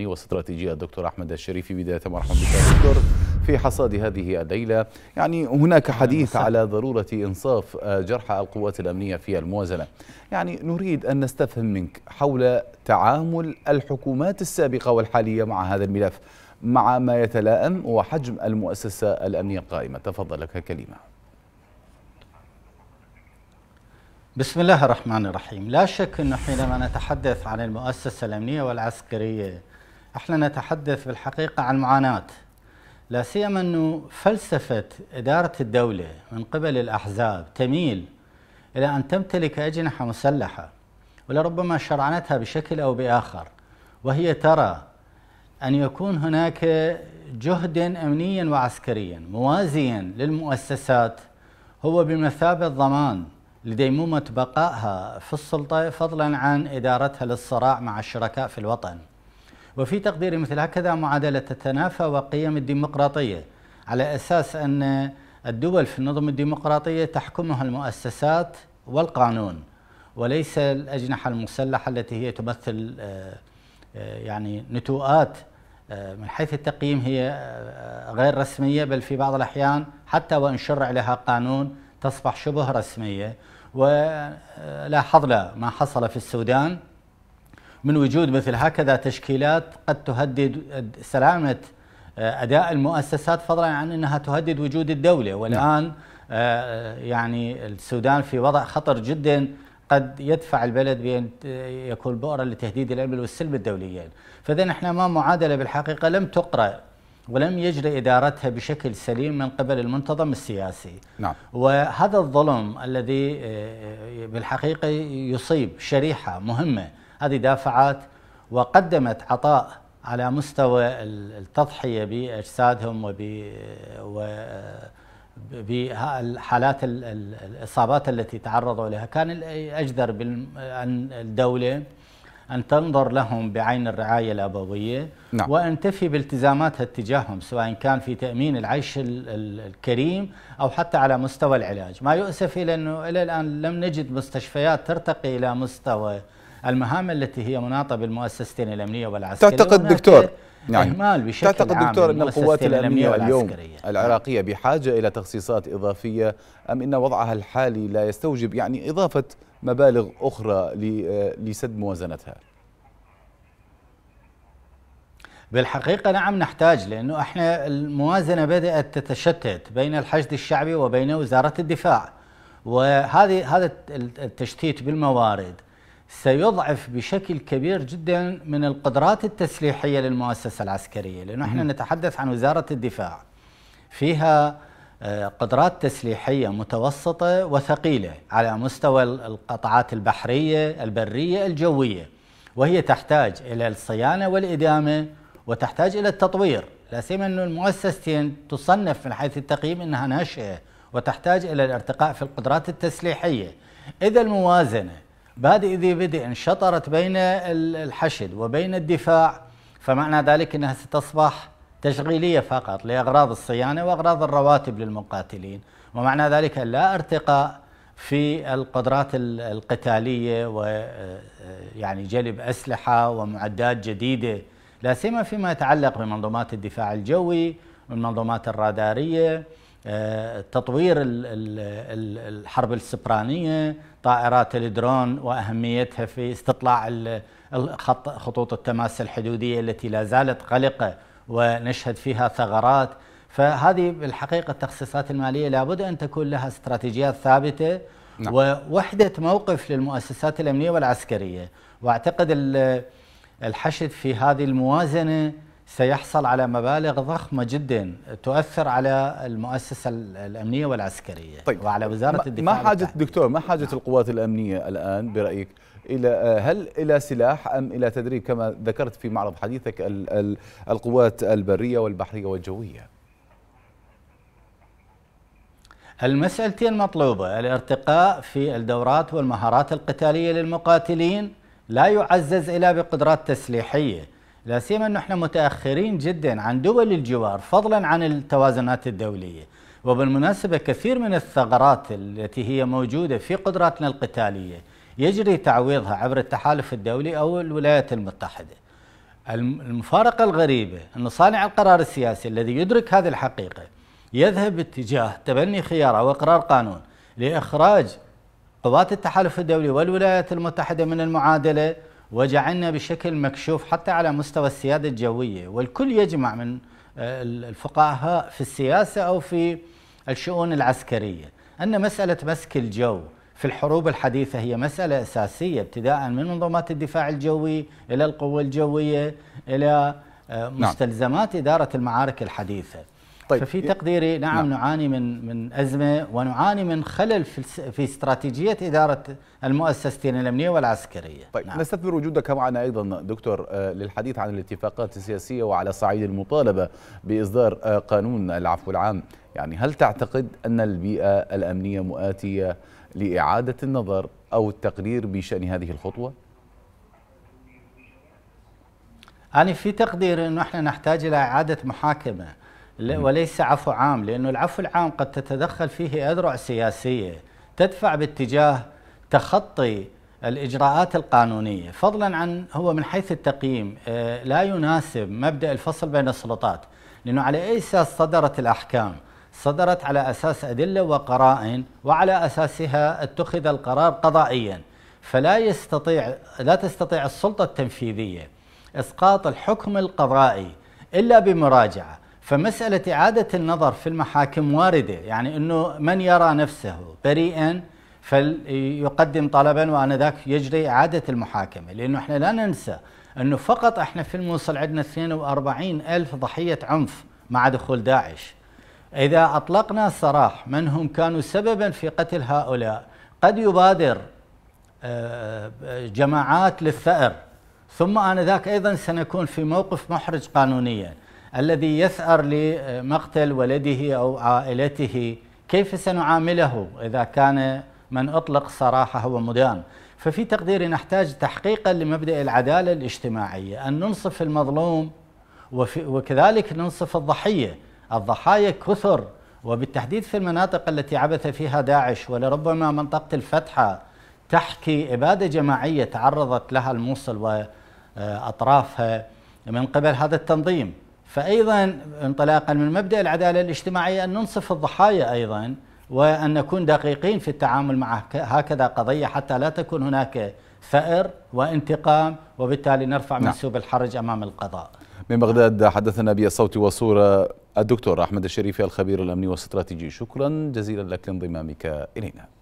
الأمني والاستراتيجية الدكتور أحمد الشريفي بداية مرحبا بك دكتور في حصاد هذه الليلة يعني هناك حديث على ضرورة إنصاف جرحى القوات الأمنية في الموازنة يعني نريد أن نستفهم منك حول تعامل الحكومات السابقة والحالية مع هذا الملف مع ما يتلائم وحجم المؤسسة الأمنية القائمة تفضل لك كلمة بسم الله الرحمن الرحيم لا شك أنه حينما نتحدث عن المؤسسة الأمنية والعسكرية احنا نتحدث بالحقيقه عن معاناه لا سيما انه فلسفه اداره الدوله من قبل الاحزاب تميل الى ان تمتلك اجنحه مسلحه ولربما شرعنتها بشكل او باخر وهي ترى ان يكون هناك جهد امنيا وعسكريا موازيا للمؤسسات هو بمثابه ضمان لديمومه بقائها في السلطه فضلا عن ادارتها للصراع مع الشركاء في الوطن وفي تقديري مثل هكذا معادلة تتنافى وقيم الديمقراطية على أساس أن الدول في النظم الديمقراطية تحكمها المؤسسات والقانون وليس الأجنحة المسلحة التي هي تمثل آه، آه، يعني نتوءات آه، من حيث التقييم هي غير رسمية بل في بعض الأحيان حتى وإن شرع لها قانون تصبح شبه رسمية ولاحظنا ما حصل في السودان من وجود مثل هكذا تشكيلات قد تهدد سلامة آه، أداء المؤسسات فضلا عن أنها تهدد وجود الدولة نعم. والآن آه، يعني السودان في وضع خطر جدا قد يدفع البلد بأن آه، يكون بؤرة لتهديد الأمن والسلم الدوليين فإذا نحن ما معادلة بالحقيقة لم تقرأ ولم يجري إدارتها بشكل سليم من قبل المنتظم السياسي نعم. وهذا الظلم الذي بالحقيقة يصيب شريحة مهمة هذه دافعات وقدمت عطاء على مستوى التضحية بأجسادهم وبحالات الإصابات التي تعرضوا لها كان الأجدر أن الدولة أن تنظر لهم بعين الرعاية الأبوية نعم. وأن تفي بالتزاماتها اتجاههم سواء كان في تأمين العيش الكريم أو حتى على مستوى العلاج ما يؤسف إلى أنه إلى الآن لم نجد مستشفيات ترتقي إلى مستوى المهام التي هي مناطه بالمؤسستين الامنيه والعسكريه تعتقد دكتور نعم اهمال بشكل تعتقد عام دكتور ان القوات الامنيه اليوم نعم. العراقيه بحاجه الى تخصيصات اضافيه ام ان وضعها الحالي لا يستوجب يعني اضافه مبالغ اخرى آه، لسد موازنتها؟ بالحقيقة نعم نحتاج لأنه احنا الموازنة بدأت تتشتت بين الحشد الشعبي وبين وزارة الدفاع وهذه هذا التشتيت بالموارد سيضعف بشكل كبير جدا من القدرات التسليحية للمؤسسة العسكرية لأنه احنا نتحدث عن وزارة الدفاع فيها آه، قدرات تسليحية متوسطة وثقيلة على مستوى القطعات البحرية البرية الجوية وهي تحتاج إلى الصيانة والإدامة وتحتاج إلى التطوير لا سيما أن المؤسستين تصنف من حيث التقييم أنها ناشئة وتحتاج إلى الارتقاء في القدرات التسليحية إذا الموازنة بادئ ذي بدء انشطرت بين الحشد وبين الدفاع فمعنى ذلك أنها ستصبح تشغيلية فقط لأغراض الصيانة وأغراض الرواتب للمقاتلين ومعنى ذلك لا ارتقاء في القدرات القتالية و آه، آه، يعني جلب أسلحة ومعدات جديدة لا سيما فيما يتعلق بمنظومات الدفاع الجوي والمنظومات الرادارية تطوير الحرب السبرانية طائرات الدرون وأهميتها في استطلاع خطوط التماس الحدودية التي لا زالت قلقة ونشهد فيها ثغرات فهذه بالحقيقة التخصيصات المالية لابد أن تكون لها استراتيجيات ثابتة نعم. ووحدة موقف للمؤسسات الأمنية والعسكرية وأعتقد الحشد في هذه الموازنة سيحصل على مبالغ ضخمة جدا تؤثر على المؤسسة الأمنية والعسكرية طيب. وعلى وزارة الدفاع ما حاجة دكتور ما حاجة نعم. القوات الأمنية الآن برأيك إلى آه، هل إلى سلاح أم إلى تدريب كما ذكرت في معرض حديثك القوات البرية والبحرية والجوية المسألتين مطلوبة الارتقاء في الدورات والمهارات القتالية للمقاتلين لا يعزز إلا بقدرات تسليحية لا سيما انه احنا متاخرين جدا عن دول الجوار فضلا عن التوازنات الدوليه وبالمناسبه كثير من الثغرات التي هي موجوده في قدراتنا القتاليه يجري تعويضها عبر التحالف الدولي او الولايات المتحده. المفارقه الغريبه ان صانع القرار السياسي الذي يدرك هذه الحقيقه يذهب باتجاه تبني خيار او اقرار قانون لاخراج قوات التحالف الدولي والولايات المتحده من المعادله وجعلنا بشكل مكشوف حتى على مستوى السيادة الجوية والكل يجمع من آه، الفقهاء في السياسة أو في الشؤون العسكرية أن مسألة مسك الجو في الحروب الحديثة هي مسألة أساسية ابتداء من منظومات الدفاع الجوي إلى القوة الجوية إلى آه، نعم. مستلزمات إدارة المعارك الحديثة طيب ففي تقديري نعم, نعم نعاني من من ازمه ونعاني من خلل في في استراتيجيه اداره المؤسستين الامنيه والعسكريه. طيب نعم. نستثمر وجودك معنا ايضا دكتور آه، للحديث عن الاتفاقات السياسيه وعلى صعيد المطالبه باصدار آه، قانون العفو العام، يعني هل تعتقد ان البيئه الامنيه مؤاتيه لاعاده النظر او التقرير بشان هذه الخطوه؟ يعني في تقدير أنه إحنا نحتاج إلى إعادة محاكمة وليس عفو عام لأنه العفو العام قد تتدخل فيه أذرع سياسية تدفع باتجاه تخطي الإجراءات القانونية فضلا عن هو من حيث التقييم آه، لا يناسب مبدأ الفصل بين السلطات لأنه على أي أساس صدرت الأحكام صدرت على أساس أدلة وقرائن وعلى أساسها اتخذ القرار قضائيا فلا يستطيع لا تستطيع السلطة التنفيذية إسقاط الحكم القضائي إلا بمراجعة فمسألة إعادة النظر في المحاكم واردة يعني أنه من يرى نفسه بريئا فليقدم طلبا وأن ذاك يجري إعادة المحاكمة لأنه إحنا لا ننسى أنه فقط إحنا في الموصل عندنا 42 ألف ضحية عنف مع دخول داعش إذا أطلقنا سراح من هم كانوا سببا في قتل هؤلاء قد يبادر آه، جماعات للثأر ثم آنذاك أيضا سنكون في موقف محرج قانونيا الذي يثأر لمقتل ولده أو عائلته كيف سنعامله إذا كان من أطلق صراحة هو مدان ففي تقديري نحتاج تحقيقا لمبدأ العدالة الاجتماعية أن ننصف المظلوم وكذلك ننصف الضحية الضحايا كثر وبالتحديد في المناطق التي عبث فيها داعش ولربما منطقة الفتحة تحكي إبادة جماعية تعرضت لها الموصل وأطرافها من قبل هذا التنظيم فأيضا انطلاقا من مبدأ العدالة الاجتماعية أن ننصف الضحايا أيضا وأن نكون دقيقين في التعامل مع هكذا قضية حتى لا تكون هناك ثأر وانتقام وبالتالي نرفع نعم. منسوب الحرج أمام القضاء من بغداد حدثنا بصوت وصورة الدكتور أحمد الشريفي الخبير الأمني والاستراتيجي شكرا جزيلا لك لانضمامك إلينا